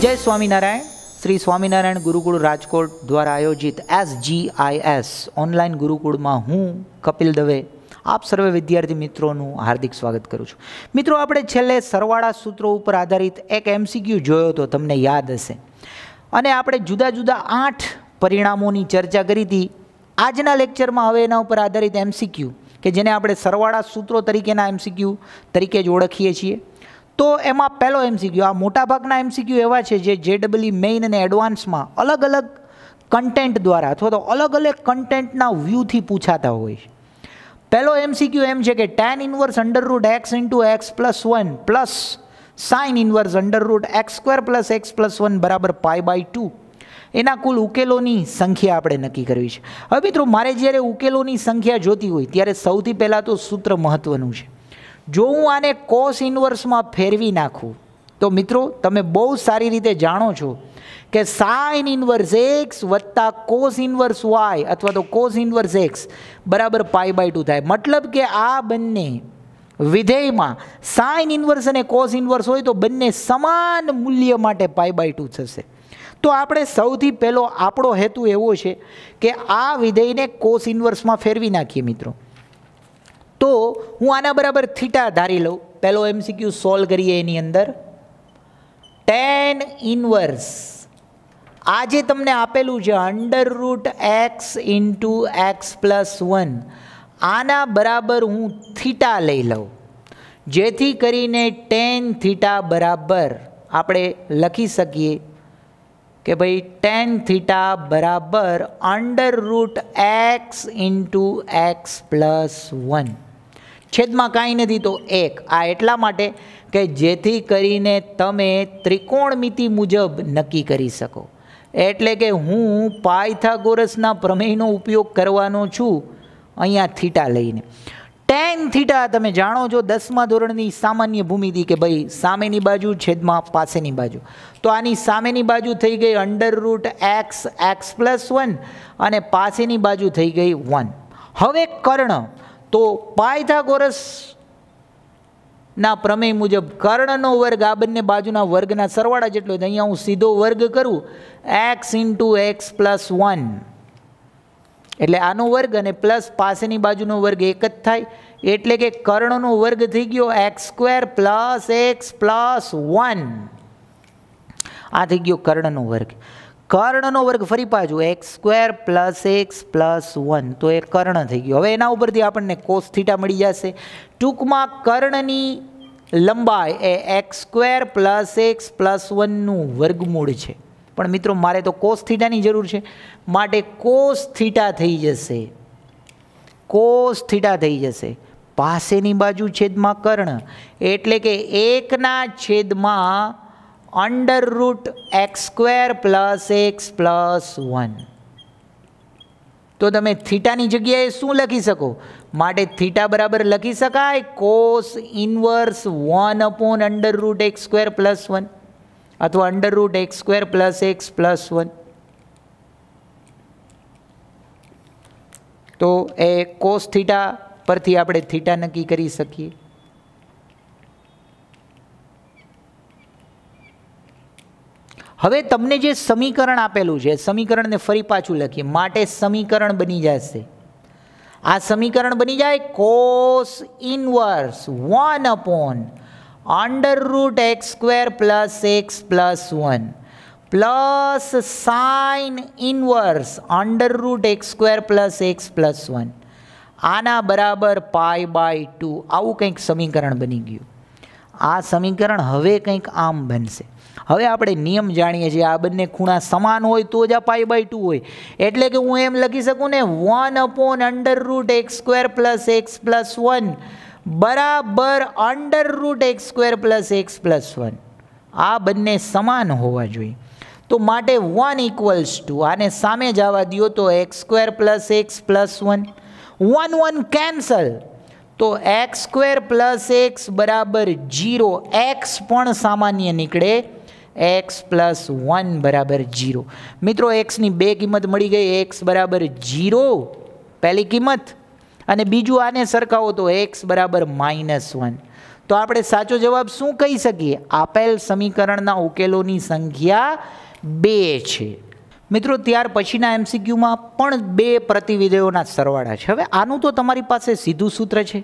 જય સ્વામિનારાયણ શ્રી સ્વામિનારાયણ ગુરુકુળ રાજકોટ દ્વારા આયોજિત એસ જીઆઈએસ ઓનલાઈન ગુરુકુળમાં હું કપિલ દવે આપ સર્વે વિદ્યાર્થી મિત્રોનું હાર્દિક સ્વાગત કરું છું મિત્રો આપણે છેલ્લે સરવાળા સૂત્રો ઉપર આધારિત એક એમસીક્યુ જોયો તો તમને યાદ હશે અને આપણે જુદા જુદા આઠ પરિણામોની ચર્ચા કરી હતી આજના લેક્ચરમાં હવે એના ઉપર આધારિત એમસીક્યુ કે જેને આપણે સરવાળા સૂત્રો તરીકેના એમસીક્યુ તરીકે જ ઓળખીએ છીએ તો એમાં પહેલો એમસીક્યુ આ મોટાભાગના એમસીક્યુ એવા છે જે જેડબલી મેઇન અને એડવાન્સમાં અલગ અલગ કન્ટેન્ટ દ્વારા અથવા તો અલગ અલગ કન્ટેન્ટના વ્યૂથી પૂછાતા હોય છે પહેલો એમસીક્યુ એમ છે કે tan inverse under root x into x plus one plus sine inverse under root x square plus x plus one બરાબર પાય બાય ટુ એના કુલ ઉકેલોની સંખ્યા આપણે નક્કી કરવી છે હવે મિત્રો મારે જ્યારે ઉકેલોની સંખ્યા જોતી હોય ત્યારે સૌથી પહેલાં તો સૂત્ર મહત્ત્વનું છે જો હું આને કોસ ઇન્વર્સમાં ફેરવી નાખું તો મિત્રો તમે બહુ સારી રીતે જાણો છો કે સાઇન ઇન્વર્સ એક્સ વત્તા કોસ ઇન્વર્સ વાય અથવા તો કોસ ઇન્વર્સ એક્સ બરાબર પાઈ બાય ટુ થાય મતલબ કે આ બંને વિધેયમાં સાઇન ઇન્વર્સ અને કોસ ઇન્વર્સ હોય તો બંને સમાન મૂલ્ય માટે પાઈ બાય ટુ થશે તો આપણે સૌથી પહેલો આપણો હેતુ એવો છે કે આ વિધેયને કોસ ઇન્વર્સમાં ફેરવી નાખીએ મિત્રો તો હું આના બરાબર થીટા ધારી લઉં પહેલો એમસીક્યુ સોલ્વ કરીએ એની અંદર ટેન ઇનવર્સ આ જે તમને આપેલું છે under root x into x plus one આના બરાબર હું થીટા લઈ લઉં જેથી કરીને ટેન થીટા બરાબર આપણે લખી શકીએ કે ભાઈ ટેન થીટા બરાબર under root x into x plus one છેદમાં કાંઈ નથી તો એક આ એટલા માટે કે જેથી કરીને તમે ત્રિકોણમિતિ મુજબ નક્કી કરી શકો એટલે કે હું પાયથાગોરસના પ્રમેયનો ઉપયોગ કરવાનો છું અહીંયા થીટા લઈને ટેન થીટા તમે જાણો છો દસમા ધોરણની સામાન્ય ભૂમિતિ કે ભાઈ સામેની બાજુ છેદમાં પાસેની બાજુ તો આની સામેની બાજુ થઈ ગઈ under root x x plus one અને પાસેની બાજુ થઈ ગઈ વન હવે કર્ણ તો પાયથાગોરસ ના પ્રમેય મુજબ કર્ણનો વર્ગ આ બંને બાજુના વર્ગના સરવાળા જેટલો અહીંયા હું સીધો વર્ગ કરું x into x plus one એટલે આનો વર્ગ અને પ્લસ પાસેની બાજુનો વર્ગ એક જ થાય એટલે કે કર્ણનો વર્ગ થઈ ગયો x square plus x plus one આ થઈ ગયો કર્ણનો વર્ગ કર્ણનો વર્ગ ફરી પાછું x square plus x plus one તો એ કર્ણ થઈ ગયો હવે એના ઉપરથી આપણને કોસ મળી જશે ટૂંકમાં કર્ણની લંબાઈ એ x square plus x plus વનનું વર્ગમૂળ છે પણ મિત્રો મારે તો કોસ જરૂર છે માટે કોસ્થિટા થઈ જશે કોસ થઈ જશે પાસેની બાજુ છેદમાં કર્ણ એટલે કે એકના છેદમાં under root x square plus x plus one તો તમે થીટાની જગ્યાએ શું લખી શકો માટે થીટા બરાબર લખી શકાય cos inverse one upon under root x square plus one અથવા under root x square plus x plus one તો એ કોસ થીટા પરથી આપણે થીટા નક્કી કરી શકીએ હવે તમને જે સમીકરણ આપેલું છે સમીકરણને ફરી પાછું લખીએ માટે સમીકરણ બની જશે આ સમીકરણ બની જાય cos inverse one upon under root x square plus x plus one plus sine inverse under root x square plus x plus one આના બરાબર પાય બાય ટુ આવું કંઈક સમીકરણ બની ગયું આ સમીકરણ હવે કંઈક આમ બનશે હવે આપણે નિયમ જાણીએ છીએ આ બંને ખૂણા સમાન હોય તો જ આ પાઈ બાય ટુ હોય એટલે કે હું એમ લખી શકું ને one upon under root x square plus x plus one બરાબર under root x square plus x plus one આ બંને સમાન હોવા જોઈએ તો માટે વન ઇક્વલ્સ ટુ આને સામે જવા દો તો x square plus x plus one one one cancel તો એક્સ સ્ક્વેર પ્લસ એક્સ બરાબર જીરો એક્સ પણ સામાન્ય નીકળે એક્સ પ્લસ વન બરાબર જીરો મિત્રો એક્સની બે કિંમત મળી ગઈ એક્સ બરાબર જીરો પહેલી કિંમત અને બીજું આને સરખાવો તો એક્સ બરાબર માઇનસ વન તો આપણે સાચો જવાબ શું કહી શકીએ આપેલ સમીકરણના ઉકેલોની સંખ્યા બે છે મિત્રો ત્યાર પછીના એમસીક્યુમાં પણ બે પ્રતિવિધયોના સરવાળા છે હવે આનું તો તમારી પાસે સીધું સૂત્ર છે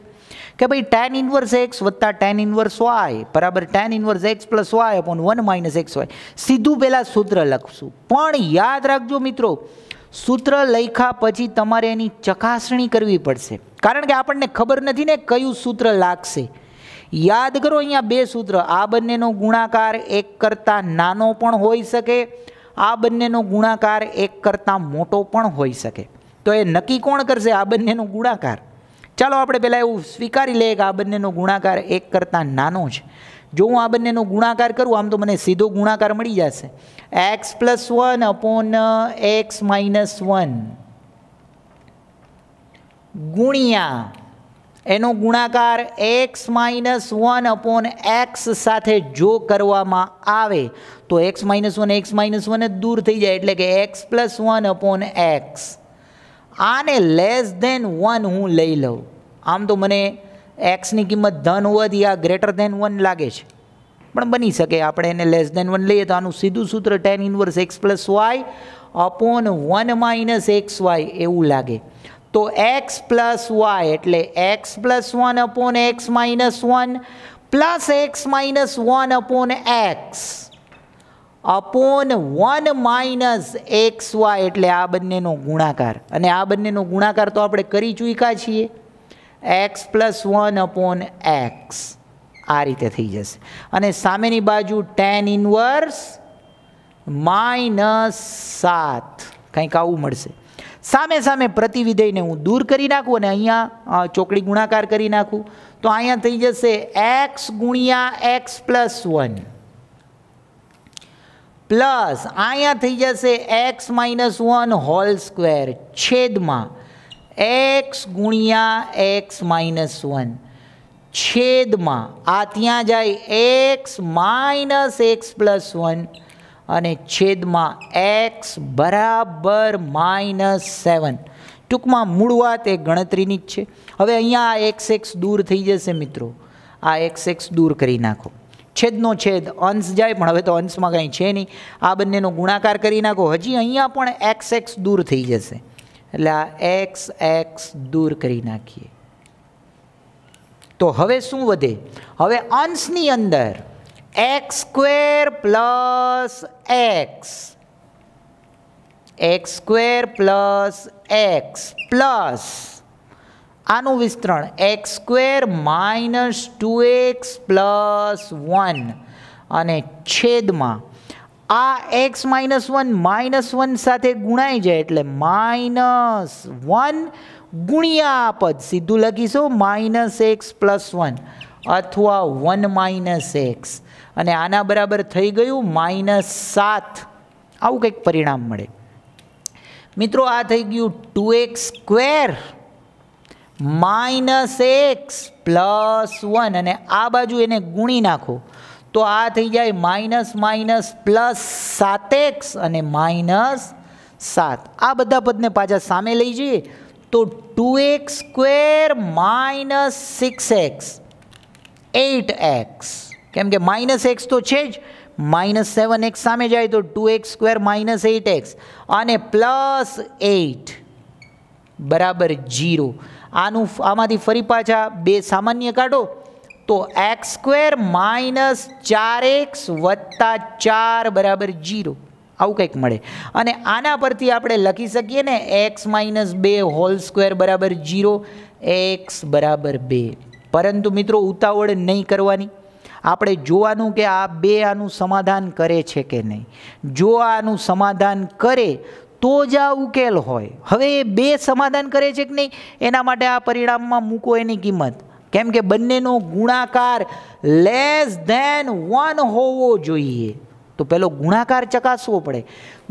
કે ભાઈ ટેન ઇન્વર્સ એક્સ વત્તા ટેન ઇન્વર્સ વાય બરાબર tan inverse x plus y upon one minus x y સીધું પહેલાં સૂત્ર લખશું પણ યાદ રાખજો મિત્રો સૂત્ર લખ્યા પછી તમારે એની ચકાસણી કરવી પડશે કારણ કે આપણને ખબર નથી ને કયું સૂત્ર લાગશે યાદ કરો અહીંયા બે સૂત્ર આ બંનેનો ગુણાકાર એક કરતાં નાનો પણ હોઈ શકે આ બંનેનો ગુણાકાર એક કરતાં મોટો પણ હોઈ શકે તો એ નક્કી કોણ કરશે આ બંનેનો ગુણાકાર ચાલો આપણે પહેલાં એવું સ્વીકારી લઈએ કે આ બંનેનો ગુણાકાર એક કરતાં નાનો છે જો હું આ બંનેનો ગુણાકાર કરું આમ તો મને સીધો ગુણાકાર મળી જશે x plus one upon x minus one ગુણ્યા એનો ગુણાકાર x minus one upon x સાથે જો કરવામાં આવે તો x minus one x minus one જ દૂર થઈ જાય એટલે કે x plus one upon x આને લેસ ધેન વન હું લઈ લઉં આમ તો મને એક્સની કિંમત ધન હોવાથી આ ગ્રેટર ધેન વન લાગે છે પણ બની શકે આપણે એને લેસ ધેન વન લઈએ તો આનું સીધું સૂત્ર tan inverse x plus y upon one minus x y એવું લાગે તો એક્સ પ્લસ વાય એટલે x plus one upon x minus one plus x minus one upon x upon one minus x y એટલે આ બંનેનો ગુણાકાર અને આ બંનેનો ગુણાકાર તો આપણે કરી ચૂક્યા છીએ x plus one upon x આ રીતે થઈ જશે અને સામેની બાજુ ટેન ઇનવર્સ માઇનસ સાત કંઈક આવું મળશે સામે સામે પ્રતિવિધયને હું દૂર કરી નાખું અને અહીંયા ચોકડી ગુણાકાર કરી નાખું તો અહીંયા થઈ જશે એક્સ ગુણ્યા એક્સ પ્લસ વન પ્લસ અહીંયા થઈ જશે x minus one whole square છેદમાં એક્સ ગુણ્યા એક્સ માઇનસ વન છેદમાં આ ત્યાં જાય x minus x plus one અને છેદમાં એક્સ બરાબર માઇનસ સેવન ટૂંકમાં મૂળ વાત એ ગણતરીની જ છે હવે અહીંયા આ એક્સ એક્સ દૂર થઈ જશે મિત્રો આ એક્સ એક્સ દૂર કરી નાખો છેદનો છેદ અંશ જાય પણ હવે તો અંશમાં કાંઈ છે નહીં આ બંનેનો ગુણાકાર કરી નાખો હજી અહીંયા પણ એક્સ એક્સ દૂર થઈ જશે એટલે આ એક્સ એક્સ દૂર કરી નાખીએ તો હવે શું વધે હવે અંશની અંદર x square plus x x square plus x plus આનું વિસ્તરણ x square minus two x plus one અને છેદમાં આ x minus one minus one સાથે ગુણાઈ જાય એટલે માઇનસ વન ગુણ્યા પદ સીધું લખીશું માઇનસ એક્સ પ્લસ વન અથવા વન માઇનસ એક્સ અને આના બરાબર થઈ ગયું માઇનસ સાત આવું કંઈક પરિણામ મળે મિત્રો આ થઈ ગયું two x square minus x plus one અને આ બાજુ એને ગુણી નાખો તો આ થઈ જાય માઇનસ માઇનસ પ્લસ સાત એક્સ અને માઇનસ સાત આ બધા પદને પાછા સામે લઈ જઈએ તો two x square minus six x eight x કેમ કે માઇનસ એક્સ તો છે જ માઇનસ સેવન એક્સ સામે જાય તો two x square minus eight x અને પ્લસ એઇટ બરાબર જીરો આનું આમાંથી ફરી પાછા બે સામાન્ય કાઢો તો એક્સ સ્ક્વેર માઇનસ ચાર એક્સ વત્તા ચાર બરાબર જીરો આવું કંઈક મળે અને આના પરથી આપણે લખી શકીએ ને એક્સ માઇનસ બે હોલ સ્ક્વેર બરાબર જીરો એક્સ બરાબર બે પરંતુ મિત્રો ઉતાવળ નહીં કરવાની આપણે જોવાનું કે આ બે આનું સમાધાન કરે છે કે નહીં જો આનું સમાધાન કરે તો જ આ ઉકેલ હોય હવે એ બે સમાધાન કરે છે કે નહીં એના માટે આ પરિણામમાં મૂકો એની કિંમત કેમ કે બંનેનો ગુણાકાર લેસ ધેન વન હોવો જોઈએ તો પેલો ગુણાકાર ચકાસવો પડે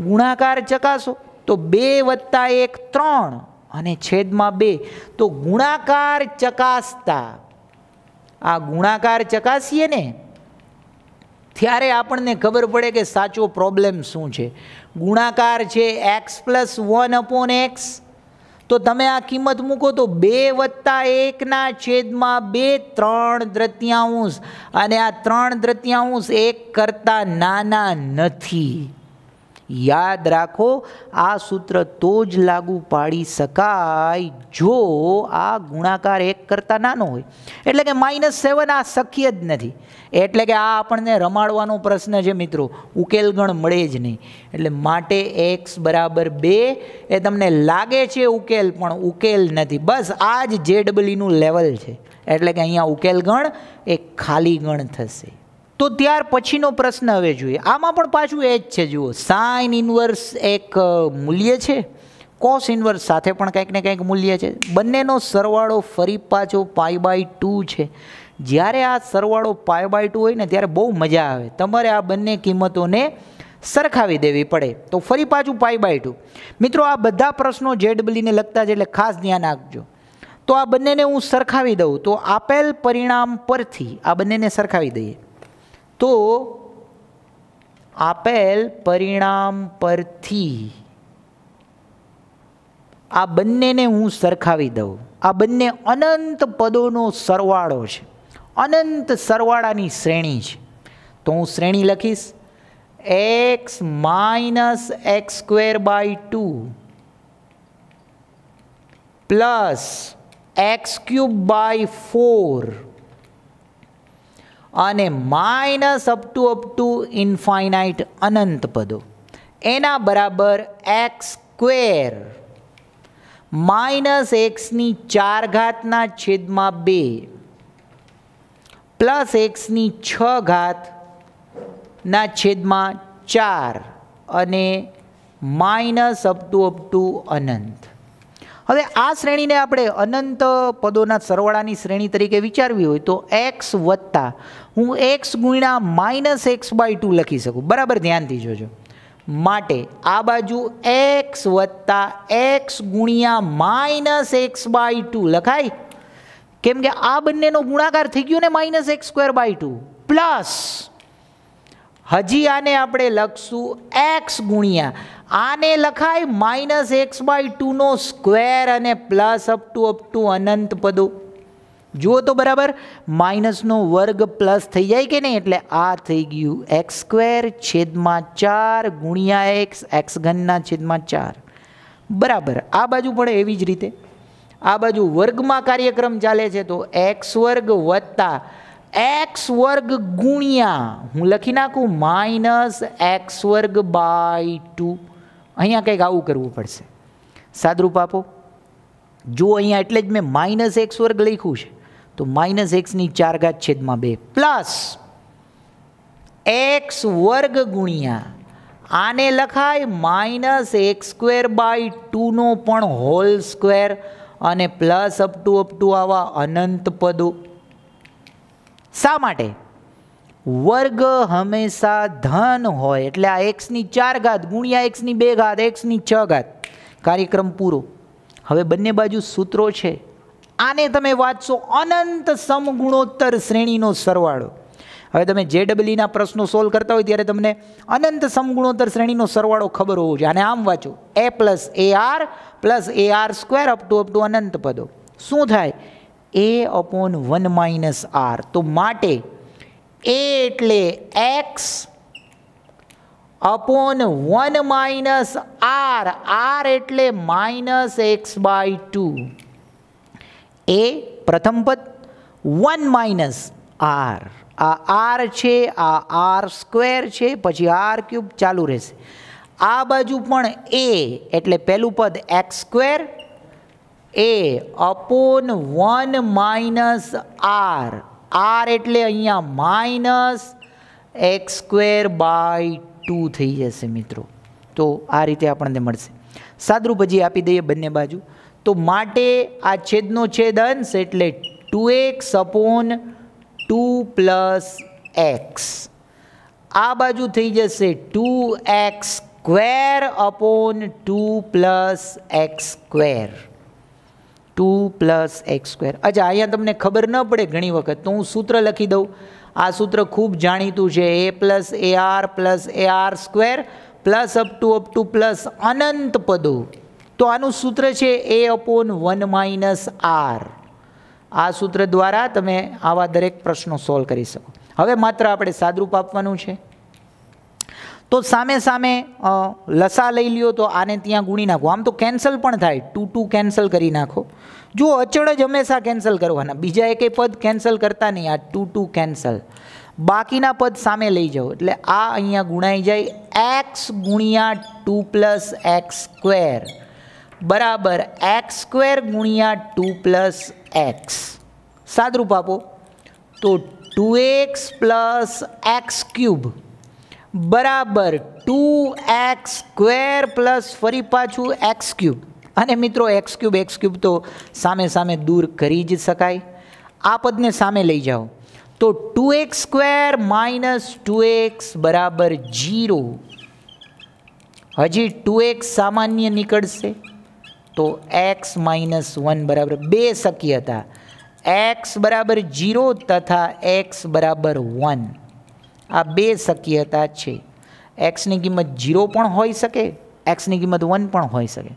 ગુણાકાર ચકાસો તો બે વત્તા એક ત્રણ અને છેદમાં બે તો ગુણાકાર ચકાસતા આ ગુણાકાર ચકાસીએ ને ત્યારે આપણને ખબર પડે કે સાચો પ્રોબ્લેમ શું છે ગુણાકાર છે x plus one upon x તો તમે આ કિંમત મૂકો તો બે વત્તા એકના છેદમાં બે ત્રણ દ્રત્યાંશ અને આ ત્રણ દ્રત્યાંશ એક કરતાં નાના નથી યાદ રાખો આ સૂત્ર તો જ લાગુ પાડી શકાય જો આ ગુણાકાર એક કરતાં નાનો હોય એટલે કે માઇનસ સેવન આ શક્ય જ નથી એટલે કે આ આપણને રમાડવાનો પ્રશ્ન છે મિત્રો ઉકેલ ગણ મળે જ નહીં એટલે માટે એક્સ બરાબર બે એ તમને લાગે છે ઉકેલ પણ ઉકેલ નથી બસ આ જ જેડબલીનું લેવલ છે એટલે કે અહીંયા ઉકેલ ગણ એ ખાલી ગણ થશે તો ત્યાર પછીનો પ્રશ્ન હવે જોઈએ આમાં પણ પાછું એ જ છે જુઓ સાઇન ઇન્વર્સ એક મૂલ્ય છે કોસ ઇન્વર્સ સાથે પણ કંઈક ને કંઈક મૂલ્ય છે બંનેનો સરવાળો ફરી પાછો પાઈ બાય ટુ છે જ્યારે આ સરવાળો પાય બાય ટુ હોય ને ત્યારે બહુ મજા આવે તમારે આ બંને કિંમતોને સરખાવી દેવી પડે તો ફરી પાછું પાય બાય ટુ મિત્રો આ બધા પ્રશ્નો જેડબલીને લગતા છે એટલે ખાસ ધ્યાન આપજો તો આ બંનેને હું સરખાવી દઉં તો આપેલ પરિણામ પરથી આ બંનેને સરખાવી દઈએ તો આપેલ પરિણામ પરથી આ બંનેને હું સરખાવી દઉં આ બંને અનંત પદોનો સરવાળો છે અનંત સરવાળાની શ્રેણી છે તો હું શ્રેણી લખીશ x minus x square by two plus x cube by four અને minus up to up to infinite અનંત પદો એના બરાબર એક્સ સ્ક્વેર માઇનસ એક્સની ચાર ઘાતના છેદમાં બે પ્લસ એક્સની છ ઘાતના છેદમાં ચાર અને minus up to up to અનંત હવે આ શ્રેણીને આપણે અનંત પદોના સરવાળાની શ્રેણી તરીકે વિચારવી હોય તો એક્સ વત્તા હું એક્સ ગુણ્યા માઇનસ એક્સ બાય ટુ લખી શકું બરાબર ધ્યાનથી જોજો માટે આ બાજુ એક્સ વત્તા એક્સ ગુણ્યા માઇનસ એક્સ બાય ટુ લખાય કેમ કે આ બંનેનો ગુણાકાર થઈ ગયો ને minus x square by two plus હજી આને આપણે લખશું એક્સ ગુણ્યા આને લખાય માઇનસ એક્સ બાય ટુનો સ્ક્વેર અને plus up to up to અનંત પદો જુઓ તો બરાબર માઇનસનો વર્ગ પ્લસ થઈ જાય કે નહીં એટલે આ થઈ ગયું એક્સ સ્ક્વેર છેદમાં ચાર ગુણ્યા એક્સ એક્સ ઘનના છેદમાં ચાર બરાબર આ બાજુ પણ એવી જ રીતે આ બાજુ વર્ગમાં કાર્યક્રમ ચાલે છે તો એક્સ વર્ગ વત્તા એક્સ વર્ગ ગુણ્યા હું લખી નાખું માઇનસ એક્સ વર્ગ બાય ટુ અહીંયા કંઈક આવું કરવું પડશે સાદરૂપ આપો જો અહીંયા એટલે જ મેં માઇનસ એક્સ વર્ગ લખ્યું છે તો માઇનસ એક્સની ચાર ઘાત છેદમાં બે પ્લસ એક્સ વર્ગ ગુણ્યા આને લખાય માઇનસ એક્સ સ્ક્વેર બાય ટુનો પણ હોલ સ્ક્વેર અને plus up to up to આવા અનંત પદો શા માટે વર્ગ હંમેશા ધન હોય એટલે આ એક્સની ચાર ઘાત ગુણ્યા એક્સની બે ઘાત એક્સની છ ઘાત કાર્યક્રમ પૂરો હવે બંને બાજુ સૂત્રો છે આને તમે વાંચશો અનંત સમગુણોત્તર શ્રેણીનો સરવાળો હવે તમે જે ડબલીના પ્રશ્નો સોલ્વ કરતા હોય ત્યારે તમને અનંત સમગુણોત્તર શ્રેણીનો સરવાળો ખબર હોવો જોઈએ આને આમ વાંચો a plus a r plus a r square up to up to અનંત પદો શું થાય a upon one minus r તો માટે એ એટલે x upon one minus r r એટલે માઇનસ એક્સ બાય ટુ એ પ્રથમ પદ વન માઇનસ આર આ આર છે આ આર સ્ક્વેર છે પછી આર ક્યુબ ચાલુ રહેશે આ બાજુ પણ એ એટલે પહેલું પદ x square a upon one minus r r એટલે અહીંયા minus x square by two થઈ જશે મિત્રો તો આ રીતે આપણને મળશે સાદરૂપજી આપી દઈએ બંને બાજુ તો માટે આ છેદનો છેદ અંશ એટલે two x upon two plus x આ બાજુ થઈ જશે two x square upon two plus x square two plus x square અચ્છા અહીંયા તમને ખબર ન પડે ઘણી વખત તો હું સૂત્ર લખી દઉં આ સૂત્ર ખૂબ જાણીતું છે a plus a r plus a r square plus up to up to plus અનંત પદો તો આનું સૂત્ર છે a upon one minus r આ સૂત્ર દ્વારા તમે આવા દરેક પ્રશ્નો સોલ્વ કરી શકો હવે માત્ર આપણે સાદરૂપ આપવાનું છે તો સામે સામે લસા લઈ લ્યો તો આને ત્યાં ગુણી નાખો આમ તો કેન્સલ પણ થાય ટુ ટુ કેન્સલ કરી નાખો જો અચળ જ હંમેશા કેન્સલ કરવાના બીજા એકે પદ કેન્સલ કરતા નહીં આ ટુ ટુ કેન્સલ બાકીના પદ સામે લઈ જાઓ એટલે આ અહીંયા ગુણાઈ જાય એક્સ ગુણ્યા ટુ પ્લસ એક્સ સ્ક્વેર બરાબર એક્સ સ્ક્વેર ગુણ્યા ટુ પ્લસ એક્સ સાદરૂપ આપો તો two x plus x cube બરાબર ટુ એક્સ સ્ક્વેર પ્લસ ફરી પાછું એક્સ ક્યુબ અને મિત્રો એક્સ ક્યુબ એક્સ ક્યુબ તો સામે સામે દૂર કરી જ શકાય આ પદને સામે લઈ જાઓ તો two x square minus two x બરાબર જીરો હજી ટુ એક્સ સામાન્ય નીકળશે તો એક્સ માઇનસ વન બરાબર બે શક્ય હતા એક્સ બરાબર જીરો તથા એક્સ બરાબર વન આ બે શક્યતા છે એક્સની કિંમત ઝીરો પણ હોઈ શકે એક્સની કિંમત વન પણ હોઈ શકે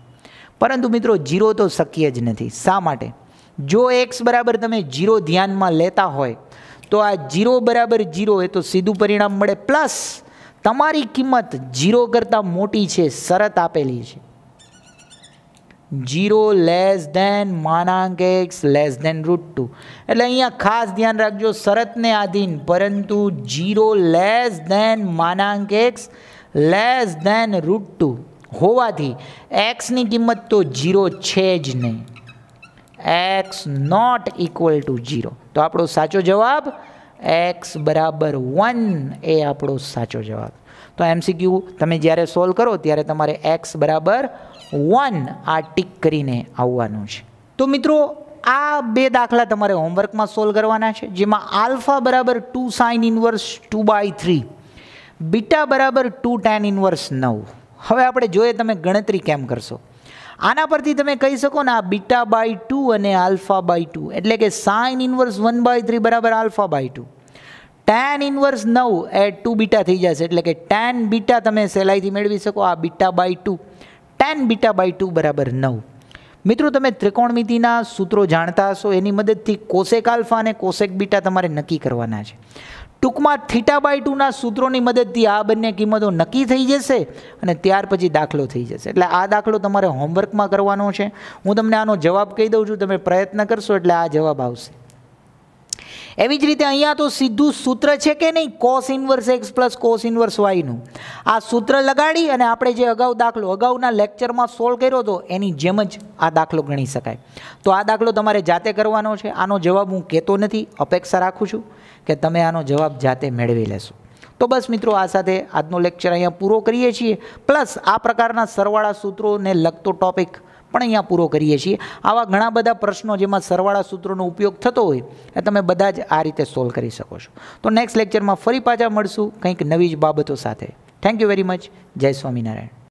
પરંતુ મિત્રો ઝીરો તો શક્ય જ નથી શા માટે જો એક્સ બરાબર તમે ઝીરો ધ્યાનમાં લેતા હોય તો આ ઝીરો બરાબર ઝીરો એ તો સીધું પરિણામ મળે પ્લસ તમારી કિંમત ઝીરો કરતાં મોટી છે શરત આપેલી છે જીરો લેસ ધેન માનાંક x less than root two એટલે અહીંયા ખાસ ધ્યાન રાખજો શરતને આધીન પરંતુ જીરો લેસ ધેન માનાંક x less than root two હોવાથી એક્સની કિંમત તો જીરો છે જ નહીં x not equal to zero તો આપણો સાચો જવાબ એક્સ બરાબર વન એ આપણો સાચો જવાબ તો એમસીક્યુ તમે જ્યારે સોલ્વ કરો ત્યારે તમારે એક્સ બરાબર વન આ ટીક કરીને આવવાનું છે તો મિત્રો આ બે દાખલા તમારે હોમવર્કમાં સોલ્વ કરવાના છે જેમાં આલ્ફા બરાબર two sine inverse two by three beta બરાબર ટુ ટેન ઇન્વર્સ નવ હવે આપણે જોઈએ તમે ગણતરી કેમ કરશો આના પરથી તમે કહી શકો ને આ બીટા બાય ટુ અને આલ્ફા બાય ટુ એટલે કે sine inverse one by three બરાબર alpha by two tan inverse નવ એ ટુ બીટા થઈ જશે એટલે કે ટેન બીટા તમે સહેલાઈથી મેળવી શકો આ beta by two tan beta by two બરાબર નવ મિત્રો તમે ત્રિકોણમિતિના સૂત્રો જાણતા હશો એની મદદથી કોસેક આલ્ફા અને કોસેક બીટા તમારે નક્કી કરવાના છે ટૂંકમાં થીટા બાય ટુના સૂત્રોની મદદથી આ બંને કિંમતો નક્કી થઈ જશે અને ત્યાર પછી દાખલો થઈ જશે એટલે આ દાખલો તમારે હોમવર્કમાં કરવાનો છે હું તમને આનો જવાબ કહી દઉં છું તમે પ્રયત્ન કરશો એટલે આ જવાબ આવશે એવી જ રીતે અહીંયા તો સીધું સૂત્ર છે કે નહીં cos inverse x plus cos inverse વાયનું આ સૂત્ર લગાડી અને આપણે જે અગાઉ દાખલો અગાઉના લેક્ચરમાં સોલ્વ કર્યો હતો એની જેમ જ આ દાખલો ગણી શકાય તો આ દાખલો તમારે જાતે કરવાનો છે આનો જવાબ હું કહેતો નથી અપેક્ષા રાખું છું કે તમે આનો જવાબ જાતે મેળવી લેશો તો બસ મિત્રો આ સાથે આજનો લેક્ચર અહીંયા પૂરો કરીએ છીએ પ્લસ આ પ્રકારના સરવાળા સૂત્રોને લગતો ટોપિક પણ અહીંયા પૂરો કરીએ છીએ આવા ઘણા બધા પ્રશ્નો જેમાં સરવાળા સૂત્રોનો ઉપયોગ થતો હોય એ તમે બધા જ આ રીતે સોલ્વ કરી શકો છો તો નેક્સ્ટ લેક્ચરમાં ફરી પાછા મળશું કંઈક નવી જ બાબતો સાથે થેન્ક યુ વેરી મચ જય સ્વામિનારાયણ